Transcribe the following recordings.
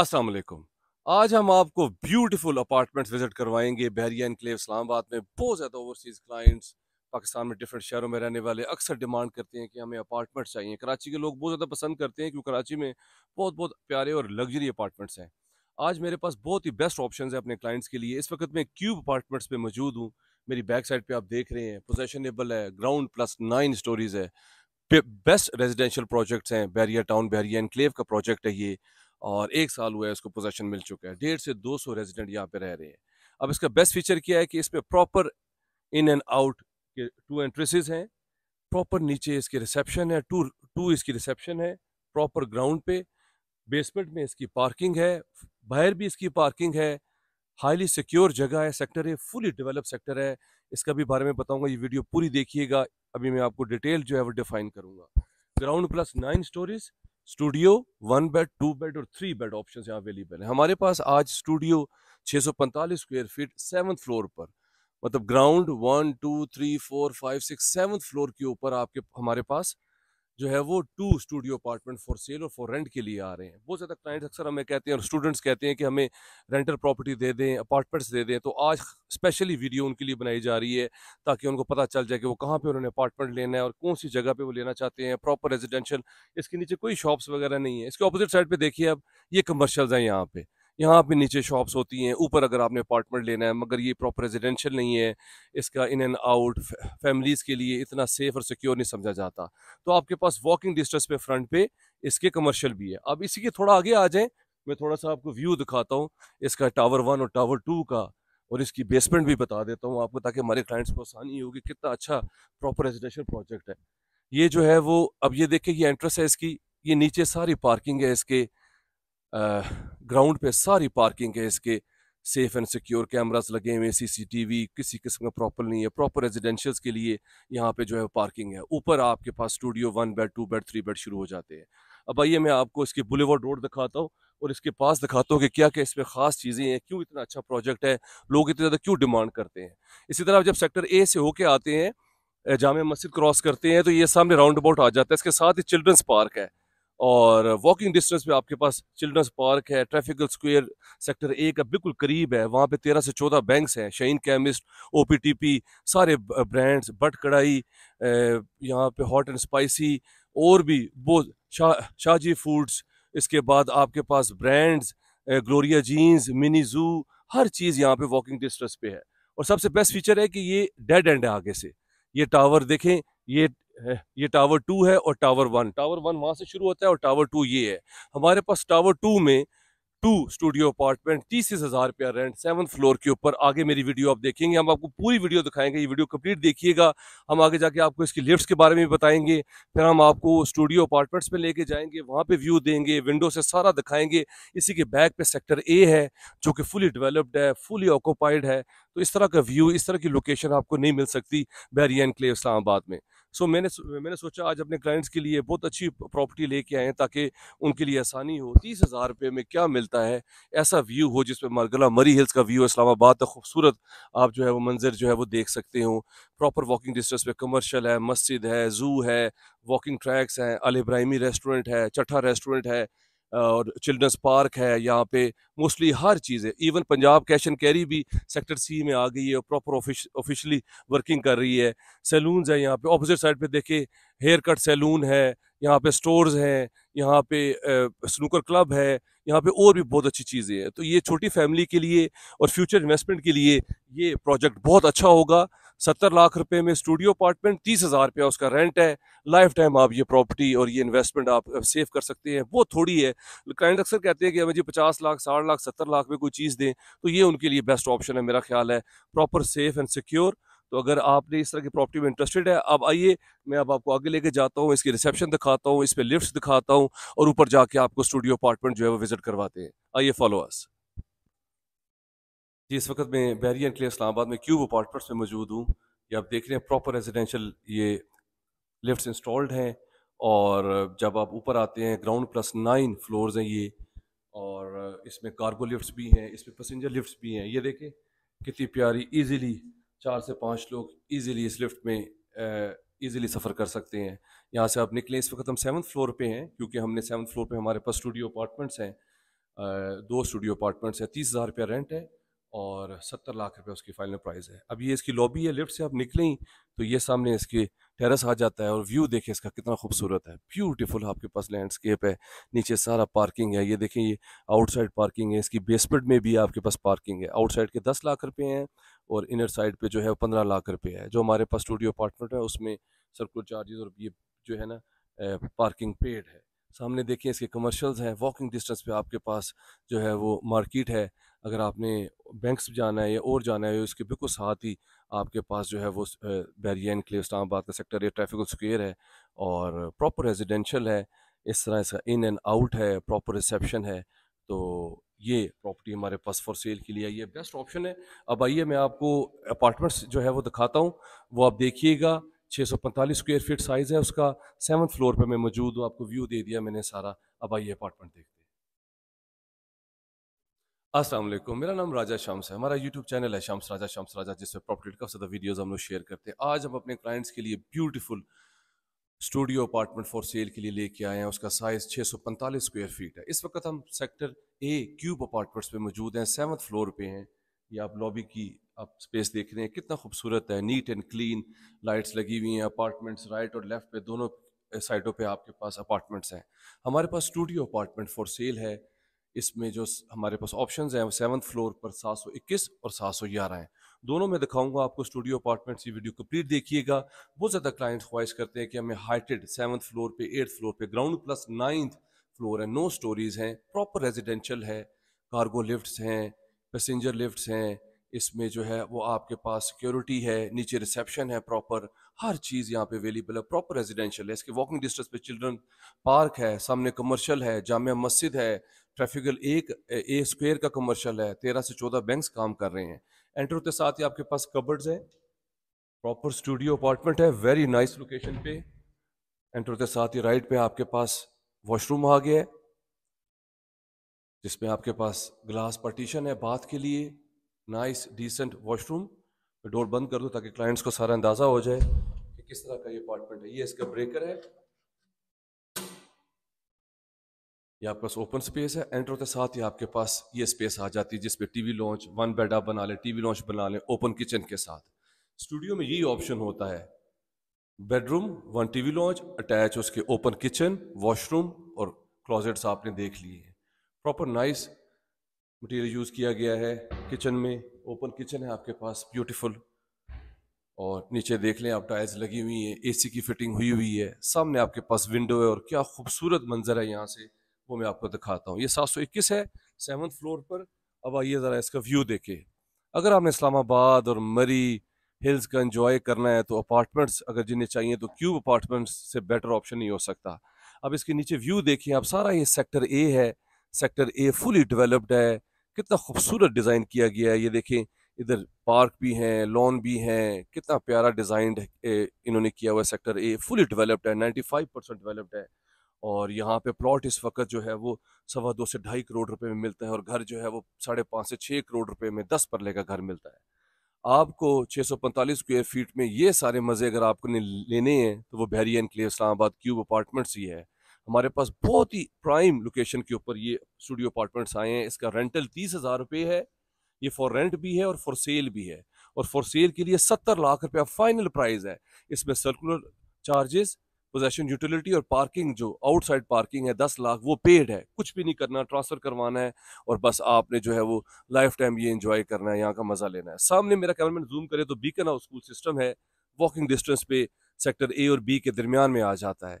अस्सलाम वालेकुम आज हम आपको ब्यूटीफुल अपार्टमेंट्स विजिट करवाएंगे बहरिया इनक्लेव इस्लामाबाद में बहुत ज़्यादा ओवरसीज़ क्लाइंट्स पाकिस्तान में डिफरेंट शहरों में रहने वाले अक्सर डिमांड करते हैं कि हमें अपार्टमेंट्स चाहिए कराची के लोग बहुत ज़्यादा पसंद करते हैं क्योंकि कराची में बहुत बहुत प्यारे और लग्जरी अपार्टमेंट्स हैं आज मेरे पास बहुत ही बेस्ट ऑप्शन है अपने क्लाइंट्स के लिए इस वक्त मैं क्यूब अपार्टमेंट्स पर मौजूद हूँ मेरी बैक साइड पे आप देख रहे हैं पोजेशनेबल है ग्राउंड प्लस नाइन स्टोरीज है बेस्ट रेजिडेंशियल प्रोजेक्ट्स हैं बैरिया टाउन बैरिया इनक्लेव का प्रोजेक्ट है ये और एक साल हुआ है इसको पोजेशन मिल चुका है डेढ़ से दो सौ रेजिडेंट यहाँ पे रह रहे हैं अब इसका बेस्ट फीचर क्या है कि इस पर प्रॉपर इन एंड आउट के टू एंट्रेसेस हैं प्रॉपर नीचे इसकी रिसेप्शन है टू टू इसकी रिसेप्शन है प्रॉपर ग्राउंड पे बेसमेंट में इसकी पार्किंग है बाहर भी इसकी पार्किंग है हाईली सिक्योर जगह है सेक्टर है फुली डेवलप सेक्टर है इसका भी बारे में बताऊंगा ये वीडियो पूरी देखिएगा अभी मैं आपको डिटेल जो है वो डिफाइन करूंगा ground plus nine stories studio one bed two bed और थ्री बेड ऑप्शन यहाँ अवेलेबल है हमारे पास आज studio 645 square feet seven floor पर मतलब ground one two three four five six seven floor के ऊपर आपके हमारे पास जो है वो two studio apartment for sale और फॉर रेंट के लिए आ रहे हैं बहुत ज़्यादा क्लाइंट्स अक्सर हमें कहते हैं और स्टूडेंट्स कहते हैं कि हमें रेंटल प्रॉपर्टी दे दें अपार्टमेंट्स दे दें तो आज स्पेशली वीडियो उनके लिए बनाई जा रही है ताकि उनको पता चल जाए कि वो कहाँ पर उन्होंने अपार्टमेंट लेना है और कौन सी जगह पर वो लेना चाहते हैं प्रॉपर रेजिडेंशल इसके नीचे कोई शॉप्स वगैरह नहीं है इसके अपोजिट साइड पर देखिए अब ये कमर्शल्स हैं यहाँ पर यहाँ पे नीचे शॉप्स होती हैं ऊपर अगर आपने अपार्टमेंट लेना है मगर ये प्रॉपर रेजिडेंशियल नहीं है इसका इन एंड आउट फैमिलीज़ के लिए इतना सेफ़ और सिक्योर नहीं समझा जाता तो आपके पास वॉकिंग डिस्टेंस पे फ्रंट पे इसके कमर्शियल भी है अब इसी के थोड़ा आगे आ जाए मैं थोड़ा सा आपको व्यू दिखाता हूँ इसका टावर वन और टावर टू का और इसकी बेसमेंट भी बता देता हूँ आपको ताकि हमारे क्लाइंट्स को आसानी होगी कितना अच्छा प्रॉपर रेजिडेंशियल प्रोजेक्ट है ये जो है वो अब ये देखें ये एंट्रेंस है इसकी ये नीचे सारी पार्किंग है इसके ग्राउंड पे सारी पार्किंग है इसके सेफ एंड सिक्योर कैमरास लगे हुए सीसीटीवी किसी किस्म का प्रॉपर नहीं है प्रॉपर रेजिडेंशियल्स के लिए यहाँ पे जो है पार्किंग है ऊपर आपके पास studio one bed two bed three bed शुरू हो जाते हैं अब आइए मैं आपको इसके बुलेवर्ड रोड दिखाता हूँ और इसके पास दिखाता हूँ कि क्या क्या इसमें खास चीज़ें हैं क्यों इतना अच्छा प्रोजेक्ट है लोग इतने ज़्यादा क्यों डिमांड करते हैं इसी तरह जब सेक्टर ए से होके आते हैं जाम मस्जिद क्रॉस करते हैं तो ये सामने राउंड अबाउट आ जाता है इसके साथ ही चिल्ड्रंस पार्क है और वॉकिंग डिस्टेंस पे आपके पास चिल्ड्रंस पार्क है ट्रैफिकल स्क्वायर सेक्टर ए का बिल्कुल करीब है वहाँ पे तेरह से चौदह बैंक्स हैं शहीन केमिस्ट ओ सारे ब्रांड्स बट कढ़ाई यहाँ पे हॉट एंड स्पाइसी और भी बहुत शाह शाहजी फूड्स इसके बाद आपके पास brands Gloria Jeans mini zoo हर चीज़ यहाँ पर वॉकिंग डिस्टेंस पे है और सबसे बेस्ट फीचर है कि ये डेड एंड है आगे से ये टावर देखें ये ये टावर टू है और टावर वन टावर वन वहाँ से शुरू होता है और टावर टू ये है हमारे पास टावर टू में टू स्टूडियो अपार्टमेंट तीस हज़ार रुपया रेंट सेवन फ्लोर के ऊपर आगे मेरी वीडियो आप देखेंगे हम आपको पूरी वीडियो दिखाएंगे ये वीडियो कंप्लीट देखिएगा हम आगे जाके आपको इसकी लिफ्ट्स के बारे में बताएंगे फिर हम आपको स्टूडियो अपार्टमेंट्स पे लेके जाएंगे वहाँ पे व्यू देंगे विंडो से सारा दिखाएंगे इसी के बैक पे सेक्टर ए है जो कि फुली डेवलप्ड है फुली ऑक्यूपाइड है तो इस तरह का व्यू इस तरह की लोकेशन आपको नहीं मिल सकती बैरियन क्ले इस्लामाबाद में सो मैंने मैंने सोचा आज अपने क्लाइंट्स के लिए बहुत अच्छी प्रॉपर्टी लेके आए ताकि उनके लिए आसानी हो तीस हज़ार रुपये में क्या मिलता है ऐसा व्यू हो जिसमें मरगला मरी हिल्स का व्यू इस्लामाबाद का तो खूबसूरत आप जो है वो मंजर जो है वो देख सकते हो प्रॉपर वॉकिंग डिस्टेंस पे कमर्शल है मस्जिद है जू है वॉकिंग ट्रैक्स हैं अल इब्राहिमी रेस्टोरेंट है चट्ठा रेस्टोरेंट है और चिल्ड्रंस पार्क है यहाँ पे मोस्टली हर चीज़ है even Punjab cash and carry भी सेक्टर सी में आ गई है और प्रॉपर ऑफिशियली वर्किंग कर रही है सैलूनस है यहाँ पे ऑपोजिट साइड पे देखे हेयर कट सैलून है यहाँ पे स्टोर्स हैं यहाँ पे स्नूकर क्लब है यहाँ पे और भी बहुत अच्छी चीज़ें हैं तो ये छोटी फैमिली के लिए और फ्यूचर इन्वेस्टमेंट के लिए ये प्रोजेक्ट बहुत अच्छा होगा सत्तर लाख रुपए में स्टूडियो अपार्टमेंट तीस हज़ार रुपया उसका रेंट है लाइफ टाइम आप ये प्रॉपर्टी और ये इन्वेस्टमेंट आप सेव कर सकते हैं वो थोड़ी है क्लाइंट अक्सर कहते हैं कि हमें जी पचास लाख साठ लाख सत्तर लाख में कोई चीज़ दें तो ये उनके लिए बेस्ट ऑप्शन है मेरा ख्याल है प्रॉपर सेफ एंड सिक्योर तो अगर आपने इस तरह की प्रॉपर्टी में इंटरेस्टेड है अब आइए मैं अब आपको आगे लेके जाता हूँ इसकी रिसेप्शन दिखाता हूँ इस पर लिफ्ट दिखाता हूँ और ऊपर जाके आपको स्टूडियो अपार्टमेंट जो है वो विजिट करवाते हैं आइए फॉलो अस जी इस वक्त मैं बैरियन लिए इस्लामाबाद में क्यूब अपार्टमेंट्स में मौजूद हूँ ये आप देख रहे हैं प्रॉपर रेजिडेंशियल ये लिफ्ट्स इंस्टॉल्ड हैं और जब आप ऊपर आते हैं ग्राउंड प्लस नाइन फ्लोर्स हैं ये और इसमें कार्गो लिफ्ट्स भी हैं इसमें पैसेंजर लिफ्ट्स भी हैं ये देखें कितनी प्यारी ईजिली चार से पाँच लोग ईजिली इस लिफ्ट में ईज़िली सफ़र कर सकते हैं यहाँ से आप निकलें इस वक्त हम सेवन फ्लोर पर हैं क्योंकि हमने सेवन फ्लोर पर हमारे पास स्टूडियो अपार्टमेंट्स हैं दो स्टूडियो अपार्टमेंट्स हैं तीस हज़ार रुपया रेंट है और सत्तर लाख रुपये उसकी फाइनल प्राइस है अब ये इसकी लॉबी है लिफ्ट से आप निकले ही तो ये सामने इसके टेरेस आ जाता है और व्यू देखें इसका कितना खूबसूरत है ब्यूटीफुल आपके पास लैंडस्केप है नीचे सारा पार्किंग है ये देखें ये आउटसाइड पार्किंग है इसकी बेसमेंट में भी आपके पास पार्किंग है आउटसाइड के दस लाख रुपए हैं और इनर साइड पर जो है पंद्रह लाख रुपये है जो हमारे पास स्टूडियो अपार्टमेंट है उसमें सर्कुल चार्जेज और ये जो है ना पार्किंग पेड है सामने देखिए इसके कमर्शियल्स हैं वॉकिंग डिस्टेंस पे आपके पास जो है वो मार्केट है अगर आपने बैंक्स जाना है या और जाना है उसके बिल्कुल साथ ही आपके पास जो है वो बैरिया एनक्लेव इस्लामाबाद का सेक्टर है ट्रैफिकल स्क्वेयर है और प्रॉपर रेजिडेंशल है इस तरह इसका इन एंड आउट है प्रॉपर रिसेप्शन है तो ये प्रॉपर्टी हमारे पास फॉर सेल के लिए ये बेस्ट ऑप्शन है अब आइए मैं आपको अपार्टमेंट्स जो है वो दिखाता हूँ वो आप देखिएगा 645 स्क्वायर फीट साइज़ है उसका सेवन फ्लोर पे मैं मौजूद हूँ आपको व्यू दे दिया मैंने सारा अब आइए अपार्टमेंट देख असलम मेरा नाम राजा शाम्स है हमारा यूट्यूब चैनल है शाम्स राजा शाम्स राजा जिसमें प्रॉपर्टी का ज़्यादा वीडियोस हम लोग शेयर करते हैं आज हम अपने क्लाइंट्स के लिए beautiful studio apartment for sale के लिए लेके आए हैं उसका साइज़ 645 स्क्वायर फीट है इस वक्त हम सेक्टर ए क्यूब अपार्टमेंट्स पे मौजूद हैं सेवन्थ फ्लोर पे हैं ये आप लॉबी की आप स्पेस देख रहे हैं कितना खूबसूरत है नीट एंड क्लीन लाइट्स लगी हुई हैं अपार्टमेंट्स राइट और लेफ्ट पे दोनों साइडों पे आपके पास अपार्टमेंट्स हैं हमारे पास स्टूडियो अपार्टमेंट फॉर सेल है इसमें जो हमारे पास ऑप्शन हैं सेवन्थ फ्लोर पर सात सौ इक्कीस और सात सौ ग्यारह हैं दोनों में दिखाऊंगा आपको स्टूडियो अपार्टमेंट की वीडियो कंप्लीट देखिएगा बहुत ज़्यादा क्लाइंट ख्वाहिश करते हैं कि हमें हाइटेड सेवन्थ फ्लोर पे एट्थ फ्लोर पे ग्राउंड प्लस नाइन्थ फ्लोर है नो स्टोरीज हैं प्रॉपर रेजिडेंशियल है कार्गो लिफ्ट हैं पैसेंजर लिफ्ट हैं इसमें जो है वो आपके पास सिक्योरिटी है नीचे रिसेप्शन है प्रॉपर हर चीज़ यहाँ पे अवेलेबल है प्रॉपर रेजिडेंशियल है इसके वॉकिंग डिस्टेंस पे चिल्ड्रन पार्क है सामने कमर्शियल है जामिया मस्जिद है ट्रैफिकल एक ए स्क्वेयर का कमर्शल है तेरह से चौदह बैंक्स काम कर रहे हैं एंटर होते साथ ही आपके पास कबर्ड्स हैं प्रॉपर स्टूडियो अपार्टमेंट है वेरी नाइस लोकेशन पे एंटर होते साथ ही राइट पे आपके पास वॉशरूम आ गया है जिसमें आपके पास ग्लास पार्टीशन है बाथ के लिए नाइस डिसेंट वॉशरूम डोर बंद कर दो ताकि क्लाइंट्स को सारा अंदाज़ा हो जाए कि किस तरह का ये अपार्टमेंट है ये इसका ब्रेकर है ये आपके पास ओपन स्पेस है एंटर के साथ ही आपके पास ये स्पेस आ जाती है जिसपे टीवी लॉन्च वन बेड आप बना लें टीवी लॉन्च बना लें ओपन किचन के साथ स्टूडियो में यही ऑप्शन होता है bedroom one TV lounge attach उसके ओपन किचन वॉशरूम और क्लोजेट्स आपने देख लिए हैं प्रॉपर नाइस मटेरियल यूज़ किया गया है किचन में ओपन किचन है आपके पास ब्यूटीफुल और नीचे देख लें आप टाइल्स लगी हुई हैं एसी की फिटिंग हुई हुई है सामने आपके पास विंडो है और क्या खूबसूरत मंजर है यहाँ से वो मैं आपको दिखाता हूँ ये सात सौ इक्कीस है सेवन फ्लोर पर अब आइए ज़रा इसका व्यू देखे अगर आपने इस्लामाबाद और मरी हिल्स का इंजॉय करना है तो अपार्टमेंट्स अगर जिन्हें चाहिए तो क्यूब अपार्टमेंट्स से बेटर ऑप्शन नहीं हो सकता अब इसके नीचे व्यू देखिए आप सारा ये सेक्टर ए है सेक्टर ए फुली डेवलप्ड है कितना खूबसूरत डिज़ाइन किया गया है ये देखें इधर पार्क भी हैं लॉन भी हैं कितना प्यारा डिज़ाइन इन्होंने किया हुआ है सेक्टर ए फुली डेवलप्ड है फाइव परसेंट डेवलप्ड है और यहाँ पे प्लॉट इस वक्त जो है वो सवा दो से ढाई करोड़ रुपए में मिलता है और घर जो है वो साढ़े पाँच से छः करोड़ रुपए में दस परले का घर मिलता है आपको 645 स्क्वेयर फीट में ये सारे मज़े अगर आपको लेने हैं तो वो Bahria Enclave Islamabad Cube apartments ही है हमारे पास बहुत ही प्राइम लोकेशन के ऊपर ये स्टूडियो अपार्टमेंट्स आए हैं इसका रेंटल तीस हज़ार रुपये है ये फॉर रेंट भी है और फॉर सेल भी है और फॉर सेल के लिए सत्तर लाख रुपया फाइनल प्राइस है इसमें सर्कुलर चार्जेस पोजेशन यूटिलिटी और पार्किंग जो आउटसाइड पार्किंग है दस लाख वो पेड है कुछ भी नहीं करना ट्रांसफ़र करवाना है और बस आपने जो है वो लाइफ टाइम ये इंजॉय करना है यहाँ का मज़ा लेना है सामने मेरा कैमरामैन जूम करे तो बीकन हाउस स्कूल सिस्टम है वॉकिंग डिस्टेंस पे सेक्टर ए और बी के दरमियान में आ जाता है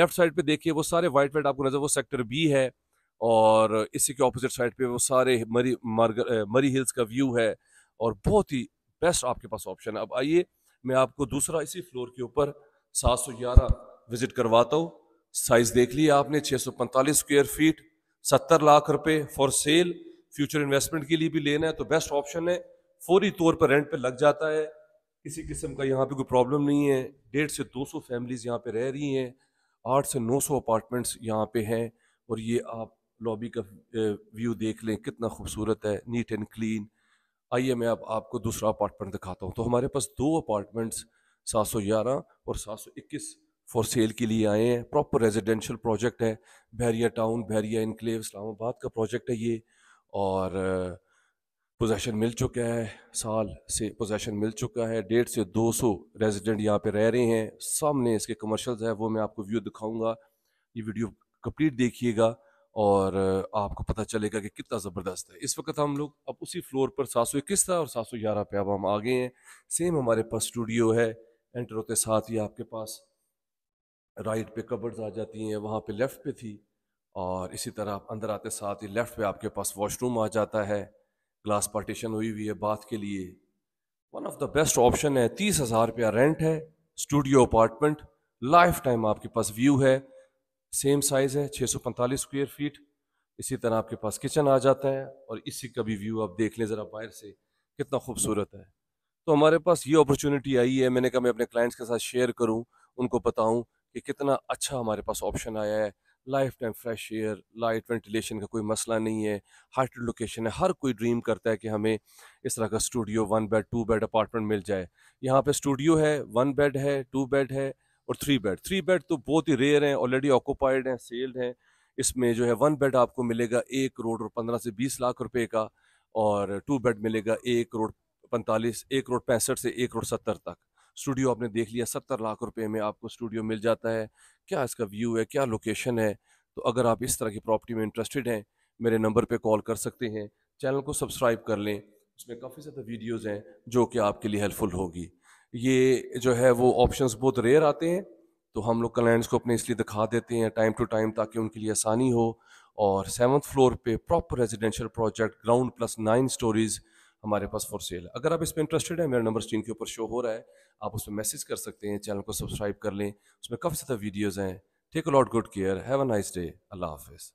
लेफ्ट साइड पे देखिए वो सारे वाइट वाइट आपको नजर वो सेक्टर बी है और इसी के ऑपोजिट साइड पे वो सारे मरी मर्गर मरी हिल्स का व्यू है और बहुत ही बेस्ट आपके पास ऑप्शन है अब आइए मैं आपको दूसरा इसी फ्लोर के ऊपर सात सौ ग्यारह विजिट करवाता हूँ साइज देख लिया आपने 645 स्क्वेयर फीट 70 लाख रुपए फॉर सेल फ्यूचर इन्वेस्टमेंट के लिए भी लेना है तो बेस्ट ऑप्शन है फौरी तौर पर रेंट पे लग जाता है किसी किस्म का यहाँ पे कोई प्रॉब्लम नहीं है डेढ़ से 200 फैमिलीज यहाँ पे रह रही हैं आठ से सौ अपार्टमेंट्स यहाँ पे हैं और ये आप लॉबी का व्यू देख लें कितना खूबसूरत है नीट एंड क्लीन आइए मैं अब आप आपको दूसरा अपार्टमेंट दिखाता हूँ तो हमारे पास दो अपार्टमेंट्स 711 और 721 फॉर सेल के लिए आए हैं प्रॉपर रेजिडेंशियल प्रोजेक्ट है बहरिया टाउन बहरिया इनक्लेव इस्लामाबाद का प्रोजेक्ट है ये और पोजेसन uh, मिल चुका है साल से पोजेसन मिल चुका है डेढ़ से दो सौ रेजिडेंट यहाँ पे रह रहे हैं सामने इसके कमर्शल्स हैं वो मैं आपको व्यू दिखाऊंगा ये वीडियो कंप्लीट देखिएगा और uh, आपको पता चलेगा कि कितना ज़बरदस्त है इस वक्त हम लोग अब उसी फ्लोर पर सात सौ इक्कीस था और सात सौ ग्यारह पे अब हम आ गए हैं सेम हमारे पास स्टूडियो है एंटर होते साथ ही आपके पास राइट पे कबर्स आ जाती हैं वहाँ पे लेफ़्ट पे थी और इसी तरह आप अंदर आते साथ ही लेफ़्ट पे आपके पास वॉशरूम आ जाता है ग्लास पार्टीशन हुई हुई है बाथ के लिए one of the best option है तीस हज़ार रुपया रेंट है स्टूडियो अपार्टमेंट लाइफ टाइम आपके पास व्यू है सेम साइज़ है पैंतालीस स्क्वायर फीट इसी तरह आपके पास किचन आ जाता है और इसी का भी व्यू आप देख लें ज़रा बाहर से कितना खूबसूरत है तो हमारे पास ये अपॉर्चुनिटी आई है मैंने कहा मैं अपने क्लाइंट्स के साथ शेयर करूँ उनको बताऊँ कि कितना अच्छा हमारे पास ऑप्शन आया है life time fresh air light ventilation का कोई मसला नहीं है हाइट लोकेशन है हर कोई ड्रीम करता है कि हमें इस तरह का studio one bed two bed apartment मिल जाए यहाँ पे स्टूडियो है वन बेड है टू बेड है और थ्री बेड थ्री बेड तो बहुत ही रेयर हैं ऑलरेडी ऑक्यूपाइड हैं सेल्ड हैं इसमें जो है वन बेड आपको मिलेगा एक करोड़ और पंद्रह से बीस लाख रुपये का और टू बेड मिलेगा एक करोड़ पैंतालीस एक करोड़ पैंसठ से एक करोड़ सत्तर तक स्टूडियो आपने देख लिया सत्तर लाख रुपए में आपको स्टूडियो मिल जाता है क्या इसका व्यू है क्या लोकेशन है तो अगर आप इस तरह की प्रॉपर्टी में इंटरेस्टेड हैं मेरे नंबर पर कॉल कर सकते हैं चैनल को सब्सक्राइब कर लें उसमें काफ़ी ज़्यादा वीडियोज़ हैं जो कि आपके लिए हेल्पफुल होगी ये जो है वो ऑप्शन बहुत रेयर आते हैं तो हम लोग क्लाइंट्स को अपने इसलिए दिखा देते हैं टाइम टू टाइम ताकि उनके लिए आसानी हो और सेवन्थ फ्लोर पे proper residential project ground plus nine stories हमारे पास फॉर सेल अगर आप इसमें इंटरेस्टेड हैं मेरा नंबर स्क्रीन के ऊपर शो हो रहा है आप उसमें मैसेज कर सकते हैं चैनल को सब्सक्राइब कर लें उसमें काफ़ी ज़्यादा वीडियोज़ हैं take a lot good care have a nice day अल्लाह हाफिज़